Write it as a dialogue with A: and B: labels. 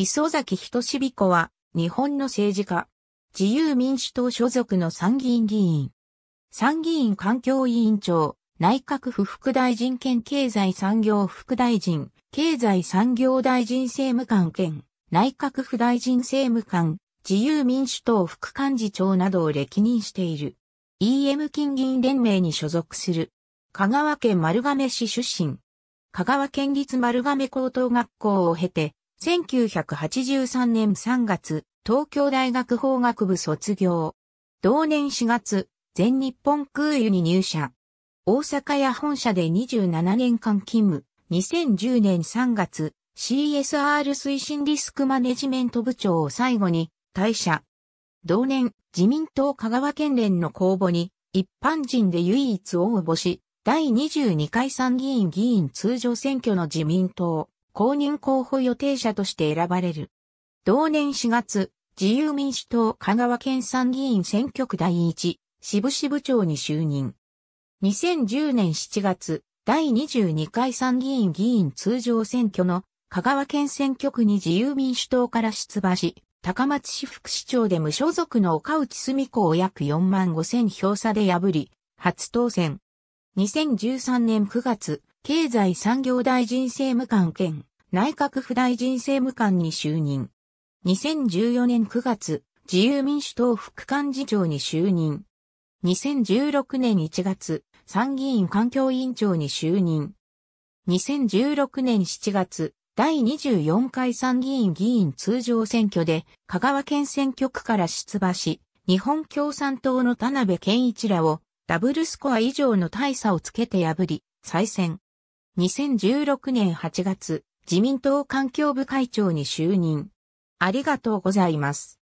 A: 磯崎仁志彦は、日本の政治家。自由民主党所属の参議院議員。参議院環境委員長、内閣府副大臣兼経済産業副大臣、経済産業大臣政務官兼、内閣府大臣政務官、自由民主党副幹事長などを歴任している。EM 金銀連盟に所属する。香川県丸亀市出身。香川県立丸亀高等学校を経て、1983年3月、東京大学法学部卒業。同年4月、全日本空輸に入社。大阪や本社で27年間勤務。2010年3月、CSR 推進リスクマネジメント部長を最後に退社。同年、自民党香川県連の公募に、一般人で唯一応募し、第22回参議院議員通常選挙の自民党公認候補予定者として選ばれる。同年4月、自由民主党香川県参議院選挙区第一、支部支部長に就任。2010年7月、第22回参議院議員通常選挙の香川県選挙区に自由民主党から出馬し、高松市副市長で無所属の岡内澄子を約4万5千票差で破り、初当選。2013年9月、経済産業大臣政務官兼内閣府大臣政務官に就任。2014年9月、自由民主党副幹事長に就任。2016年1月、参議院環境委員長に就任。2016年7月、第24回参議院議員通常選挙で、香川県選挙区から出馬し、日本共産党の田辺健一らを、ダブルスコア以上の大差をつけて破り、再選。2016年8月、自民党環境部会長に就任。ありがとうございます。